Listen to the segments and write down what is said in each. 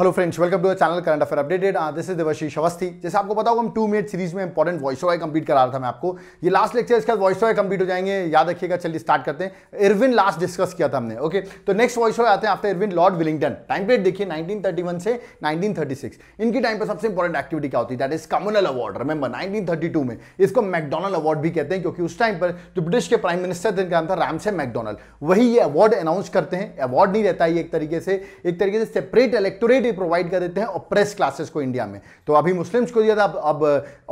Hello friends welcome to the channel current affair updated this is Devashish Awasthi जैसे आपको पता होगा हम टू मिनट सीरीज में इंपॉर्टेंट वॉइस ओवर कंप्लीट करा रहा था मैं आपको ये लास्ट लेक्चर इसके बाद वॉइस ओवर कंप्लीट हो जाएंगे याद रखिएगा चलिए स्टार्ट करते हैं इरविन लास्ट डिस्कस किया था हमने ओके तो नेक्स्ट वॉइस ओवर आते हैं after Irwin Lord Willingdon time period देखिए नाइनटीन से नाइनटीन इनकी टाइम पर सबसे इंपॉर्टेंट एक्टिविटी क्या होती है that is communal award remember nineteen में इसको मैकडोनल्ड अवार्ड भी कहते हैं क्योंकि उस टाइम पर जो ब्रिटिश के प्राइम मिनिस्टर थे इनका नाम था रामसे मैकडोनल्ड वही ये अवार्ड अनाउंस करते हैं अवार्ड नहीं रहता है एक तरीके से एक तरीके से सेपरेट इलेक्टोरेट भी प्रोवाइड कर देते हैं ऑप्रेस क्लासेस को इंडिया में तो अभी मुस्लिम्स को दिया था अब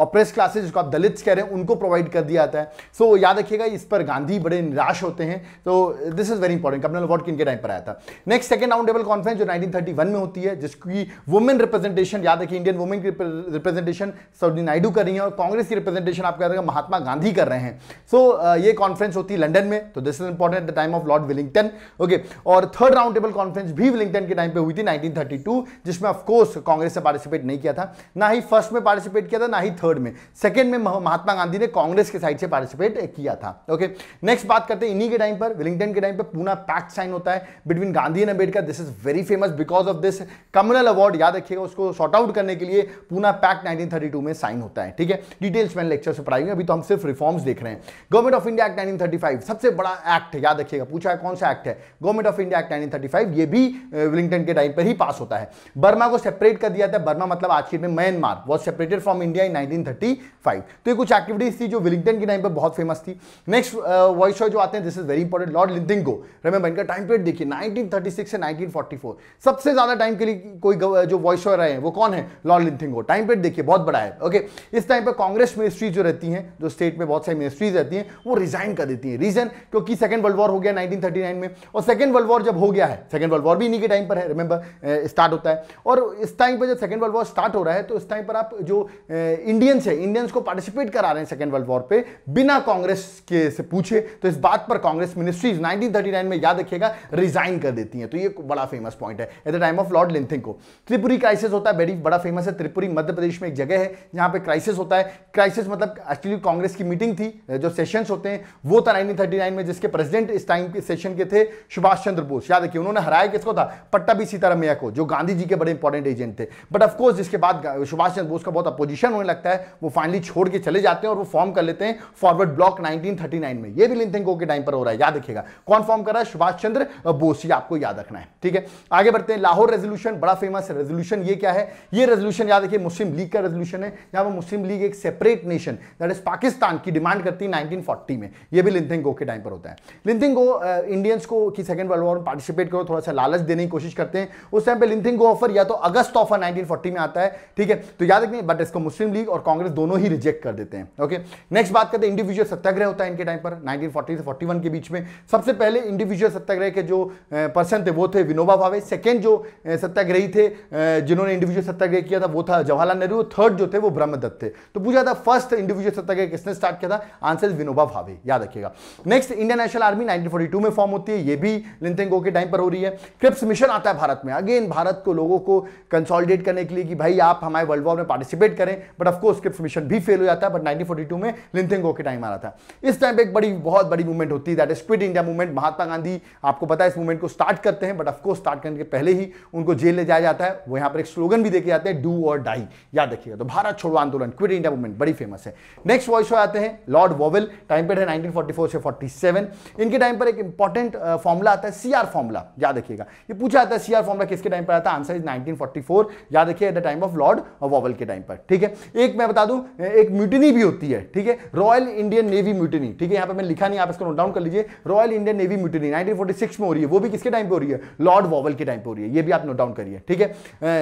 ऑप्रेस क्लासेस जिसको आप दलित्स कह रहे हैं उनको प्रोवाइड कर दिया जाता है सो so, याद रखिएगा इस पर गांधी बड़े निराश होते हैं तो दिस इज वेरी इंपॉर्टेंट कर्नल किन के टाइम पर आया था next second round table conference जो नाइनटीन में होती है जिसकी वुमेन रिप्रेजेंटेशन याद रखिए इंडियन वुमेन की रिप्रेजेंटेशन सऊदी नायडू कर रही है और कांग्रेस की रिप्रेजेंटेशन आप कह रहे महात्मा गांधी कर रहे हैं सो ये कॉन्फ्रेंस होती है लंडन में तो this is important the time of Lord Willingdon okay और थर्ड राउंड टेबल कॉन्फ्रेंस भी विलिंगटन के टाइम पे हुई थी 1932 जिसमें ऑफकोर्स कांग्रेस ने पार्टिसिपेट नहीं किया था ना ही फर्स्ट में पार्टिसिपेट किया था ना ही थर्ड में सेकेंड में महात्मा गांधी ने कांग्रेस के साइड से पार्टिसिपेट किया था ओके नेक्स्ट बात करते हैं इन्हीं के टाइम पर विलिंगटन के टाइम पर पूना पैक्ट साइन होता है between Gandhi and Ambedkar this is very famous because of this communal award याद रखिएगा उसको शॉर्ट आउट करने के लिए पूना पैक्ट नाइनटीन में साइन होता है ठीक है डिटेल्स मैंने लेक्चर से पढ़ाई अभी तो हम सिर्फ रिफॉर्म्स देख रहे हैं government of India act nineteen सबसे बड़ा एक्ट याद रखिएगा पूछा है कौन सा एक्ट है government of India act nineteen ये भी विलिंगटन के टाइम पर ही पास होता है बर्मा को सेपरेट कर दिया था बर्मा मतलब आखिर में Myanmar was separated from India in 1935 तो ये कुछ एक्टिविटीज थी जो विलिंगटन के टाइम पर बहुत फेमस थी नेक्स्ट वॉइस uh, जो आते हैं this is very important Lord लिथिंग को रिमेंबर इनका टाइम पीरियड देखिए 1936 से 1944 सबसे ज्यादा टाइम के लिए कोई जो वॉइस रहे हैं वो कौन है लॉर्ड लिथिंग को टाइम पीरियड देखिए बहुत बड़ा है ओके इस टाइम पर कांग्रेस मिनिस्ट्री जो रहती है जो स्टेट में बहुत सारी मिनिस्ट्रीज रहती हैं वो रिजाइन कर देती हैं रीजन क्योंकि सेकंड वर्ल्ड वॉर हो गया 1939 में और सेकंड वर्ल्ड वॉर जब हो गया है सेकंड वर्ल्ड वॉर भी इन्हीं के टाइम पर है रिमेंबर स्टार्ट uh, होता जाता है और इस टाइम पर जब सेकेंड वर्ल्ड वॉर स्टार्ट हो रहा है तो इस टाइम पर आप जो इंडियंस है इंडियंस को पार्टिसिपेट करा रहे हैं सेकेंड वर्ल्ड वॉर पर बिना कांग्रेस के से पूछे तो इस बात पर कांग्रेस मिनिस्ट्रीज नाइनटीन में याद रखिएगा रिजाइन कर देती हैं तो ये बड़ा फेमस पॉइंट है at the time of Lord Linlithgow को त्रिपुरी क्राइसिस होता है बड़ी बड़ा फेमस है त्रिपुरी मध्य प्रदेश में एक जगह है जहाँ पर क्राइसिस होता है क्राइसिस मतलब एक्चुअली कांग्रेस की मीटिंग थी जो सेशंस होते हैं वो था नाइनटीन में जिसके प्रेसिडेंट इस टाइम के सेशन के थे सुभाष चंद्र बोस याद रखिए उन्होंने हराया किसको था पट्टा भी सीतारमैया को जो गांधी गांधी जी के बड़े इंपॉर्टेंट एजेंट थे बट ऑफकोर्स जिसके बाद सुभाष चंद्र बोस का बहुत अपोजिशन होने लगता है वो फाइनली छोड़ के चले जाते हैं और वो फॉर्म कर लेते हैं फॉरवर्ड ब्लॉक 1939 में ये भी लिंथिंग को के टाइम पर हो रहा है याद रखिएगा कौन फॉर्म कर रहा है सुभाष चंद्र बोस ये आपको याद रखना है ठीक है आगे बढ़ते हैं लाहौर रेजोल्यूशन बड़ा फेमस रेजोल्यूशन ये क्या है ये रेजोल्यूशन याद रखिए मुस्लिम लीग का रेजोल्यूशन है यहाँ पर मुस्लिम लीग एक separate nation that is Pakistan की डिमांड करती है 1940 में ये भी लिंथिंग गो के टाइम पर होता है लिंथिंग गो इंडियंस को कि सेकेंड वर्ल्ड वॉर में पार्टिसिपेट करो थोड़ा सा लालच देने की कोशिश करते हैं उस टाइम पर लिंथिंग मुस्लिम को ऑफर या तो अगस्त ऑफर 1940 में आता है ठीक है तो याद रखिए बट इसको मुस्लिम लीग और कांग्रेस दोनों ही रिजेक्ट कर देते हैं ओके नेक्स्ट बात करते हैं इंडिविजुअल सत्याग्रह होता है इनके टाइम पर 1940 से 41 के बीच में सबसे पहले इंडिविजुअल सत्याग्रह के जो पर्सन थे वो थे विनोबा भावे सेकेंड जो सत्याग्रही थे जिन्होंने इंडिविजुअल सत्याग्रह किया था वो था जवाहरलाल नेहरू थर्ड जो थे वो ब्रह्मदत्त थे तो पूछा था फर्स्ट इंडिविजुअल सत्याग्रह किसने स्टार्ट किया था आंसर विनोबा भावे याद रखिएगा next Indian national army nineteen में फॉर्म होती है ये भी लिंथेंगो के टाइम पर हो रही है क्रिप्स मिशन आता है भारत में अगेन भारत को लोगों को कंसोलिडेट करने के लिए कि भाई आप हमारे वर्ल्ड वॉर में पार्टिसिपेट करें बट ऑफकोर्स क्रिप्स मिशन भी फेल हो जाता है बट नाइनटीन में लिंथिंगो के टाइम आ रहा था इस टाइम पे एक बड़ी बहुत बड़ी मूवमेंट होती है that is quit India movement Mahatma Gandhi आपको पता है इस मूवमेंट को स्टार्ट करते हैं बट ऑफकोर्स स्टार्ट करने के पहले ही उनको जेल ले जाया जाता है वो यहाँ पर एक स्लोगन भी देखे जाते हैं डू और डाई याद रखिएगा तो भारत छोड़ो आंदोलन क्विट इंडिया मूवमेंट बड़ी फेमस है नेक्स्ट वॉइस आते हैं लॉर्ड वोवेल टाइम पीरियड है 1944 से 47 इनके टाइम पर एक इंपॉर्टेंट फॉर्मूला आता है सीआर फॉर्मूला याद रखिएगा ये पूछा जाता है सीआर फॉर्मूला किसके टाइम पर आता आंसर इज 1944 याद रखिए at the time of Lord Wavell के टाइम पर ठीक है एक मैं बता दूं एक म्यूटनी भी होती है ठीक है रॉयल इंडियन नेवी म्यूटनी ठीक है यहां पे मैं लिखा नहीं आप इसको नोट डाउन कर लीजिए रॉयल इंडियन नेवी म्यूटनी 1946 में हो रही है वो भी किसके टाइम पे हो रही है लॉर्ड वॉवल के टाइम पे हो रही है ये भी आप नोट डाउन करिए ठीक है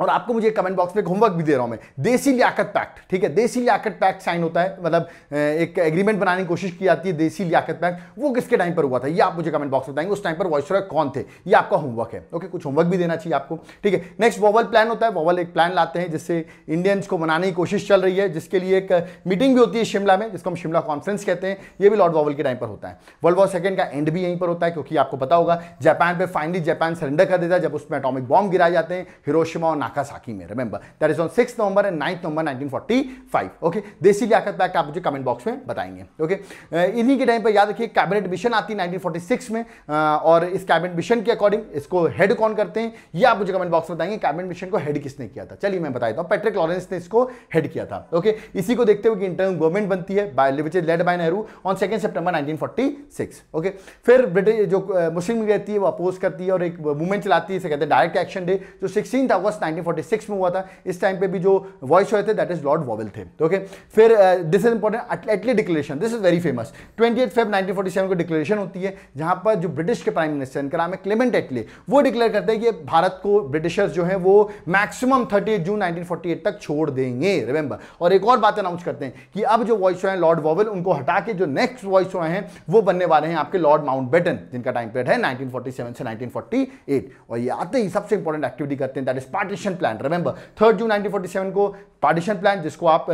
और आपको मुझे कमेंट बॉक्स में होमवर्क भी दे रहा हूं मैं देसी लियाकत पैक्ट ठीक है देसी लियाकत पैक्ट साइन होता है मतलब एक एग्रीमेंट बनाने की कोशिश की जाती है देसी लियाकत पैक्ट वो किसके टाइम पर हुआ था ये आप मुझे कमेंट बॉक्स में बताएंगे उस टाइम पर वॉइस कौन थे ये आपका होमवर्क है ओके कुछ होमवर्क भी देना चाहिए आपको ठीक है नेक्स्ट वोवल प्लान होता है वोवल एक प्लान लाते हैं जिससे इंडियंस को मनाने की कोशिश चल रही है जिसके लिए एक मीटिंग भी होती है शिमला में जिसको हम शिमला कॉन्फ्रेंस कहते हैं ये भी लॉर्ड वोवल के टाइम पर होता है वर्ल्ड वॉर सेकंड का एंड भी यहीं पर होता है क्योंकि आपको पता होगा जापान पर फाइनली जापान सरेंडर कर देता है जब उसमें अटोमिक बॉम्ब गिराए जाते हैं Hiroshima Nakasaki mein, remember that is on 6th November and 9th November 1945 Okay, देसी लियाकत पैक्ट आप मुझे कमेंट बॉक्स में बताएंगे ओके okay? Uh, इन्हीं के टाइम पर याद रखिए कैबिनेट मिशन आती है 1946 में uh, और इस कैबिनेट मिशन के अकॉर्डिंग इसको हेड कौन करते हैं ये आप मुझे कमेंट बॉक्स में बताएंगे कैबिनेट मिशन को हेड किसने किया था चलिए मैं बताता हूँ पैट्रिक लॉरेंस ने इसको हेड किया था ओके okay? इसी को देखते हुए कि इंटरनल गवर्नमेंट बनती है which is led by Nehru on second September nineteen okay फिर ब्रिटिश जो uh, मुस्लिम रहती है वो अपोज करती है और एक मूवमेंट चलाती है इसे कहते हैं डायरेक्ट एक्शन डे जो सिक्सटीन अगस्त 1946 में हुआ था इस टाइम पे भी जो वॉइस हुए थे दैट इज लॉर्ड वॉवल थे तो ओके फिर this is important Attlee declaration this is very famous twenty Feb nineteen को डिक्लेरेशन होती है जहां पर जो ब्रिटिश के प्राइम मिनिस्टर इनका नाम है क्लेमेंट एटली वो डिक्लेयर करते हैं कि भारत को ब्रिटिशर्स जो है वो मैक्सिमम थर्टी जून नाइनटीन तक छोड़ देंगे रिमेंबर और एक और बात अनाउंस करते हैं कि अब जो वॉइस हैं लॉर्ड वॉवल उनको हटा के जो नेक्स्ट वॉइस हैं वो बनने वाले हैं आपके लॉर्ड माउंट बेटन जिनका टाइम पीरियड है 1947 से 1948 और ये आते ही सबसे इंपॉर्टेंट एक्टिविटी करते हैं that is partition partition plan remember third June 1947 को पार्टीशन प्लान जिसको आप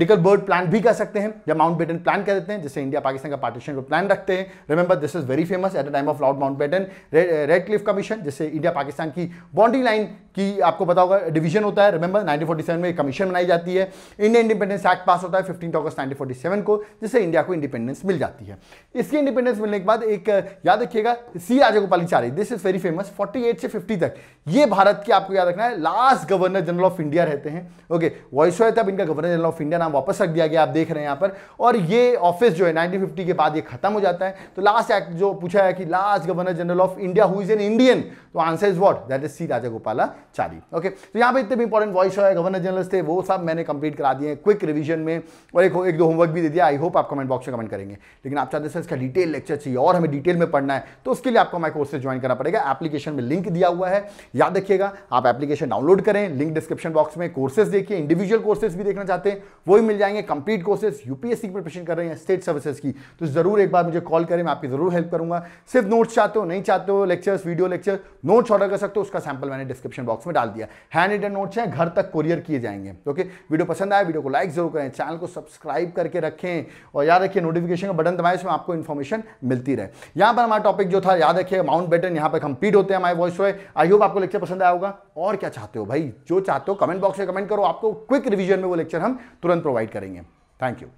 डिकल बर्ड प्लान भी कह सकते हैं या माउंट बेटन प्लान कह देते हैं जिससे इंडिया पाकिस्तान का पार्टीशन को प्लान रखते हैं remember this is very famous at the time of Lord Mountbatten Radcliffe commission जिससे इंडिया पाकिस्तान की बाउंड्री लाइन की आपको पता होगा डिवीजन होता है रिमेंबर 1947 में एक कमीशन बनाई जाती है इंडिया इंडिपेंडेंस एक्ट पास होता है फिफ्टीन अगस्त नाइनटीन को जिससे इंडिया को इंडिपेंडेंस मिल जाती है इसकी इंडिपेंडेंस मिलने के बाद एक याद रखिएगा C Rajagopalachari this is very famous forty से फिफ्टी तक ये भारत की आपको याद रखना है last governor general of India रहते हैं ओके वॉइस तब इनका गवर्नर जनरल ऑफ इंडिया नाम वापस रख दिया गया आप देख रहे हैं यहाँ पर और ये ऑफिस जो है 1950 के बाद ये खत्म हो जाता है तो लास्ट एक्ट जो पूछा है कि last governor general of India who is an Indian तो answer is what that is C Raja Gopala Rajagopalachari okay तो यहाँ पर इतने भी इंपॉर्टेंट वॉइस है गवर्नर जनरल थे वो सब मैंने कंप्लीट करा दिए क्विक रिविजन में और एक एक दो होमवर्क भी दे दिया आई होप आप कमेंट बॉक्स में कमेंट करेंगे लेकिन आप चाहते सर इसका डिटेल लेक्चर चाहिए और हमें डिटेल में पढ़ना है तो उसके लिए आपको हमारे कोर्सेज ज्वाइन करना पड़ेगा एप्लीकेशन में लिंक दिया हुआ है याद रखिएगा आप एप्लीकेशन डाउनलोड करें लिंक डिस्क्रिप्शन बॉक्स में कोर्सेज देखिए इंडिविजुअल कोर्सेज भी देखना चाहते हैं वो भी मिल जाएंगे कंप्लीट कोर्सेज यूपीएससी की प्रिपरेशन कर रहे हैं स्टेट सर्विसेज की तो जरूर एक बार मुझे कॉल करें मैं आपकी जरूर हेल्प करूंगा सिर्फ नोट्स चाहते हो नहीं चाहते हो lectures video lecture notes order कर सकते हो उसका सैंपल मैंने डिस्क्रिप्शन बॉक्स में डाल दिया हैंड रिटन नोट्स हैं घर तक कोरियर किए जाएंगे ओके वीडियो पसंद आया वीडियो को लाइक जरूर करें चैनल को सब्सक्राइब करके रखें और याद रखिए नोटिफिकेशन का बटन दबाए इसमें आपको इन्फॉर्मेशन मिलती रहे यहां पर हमारा टॉपिक जो था याद रखिए माउंट बेटन यहाँ पर कंप्लीट होते हैं हमारे वॉइस वॉय आई होप आपको लेक्चर पसंद आया होगा और क्या चाहिए चाहते हो भाई जो चाहते हो कमेंट बॉक्स में कमेंट करो आपको क्विक रिविजन में वो लेक्चर हम तुरंत प्रोवाइड करेंगे थैंक यू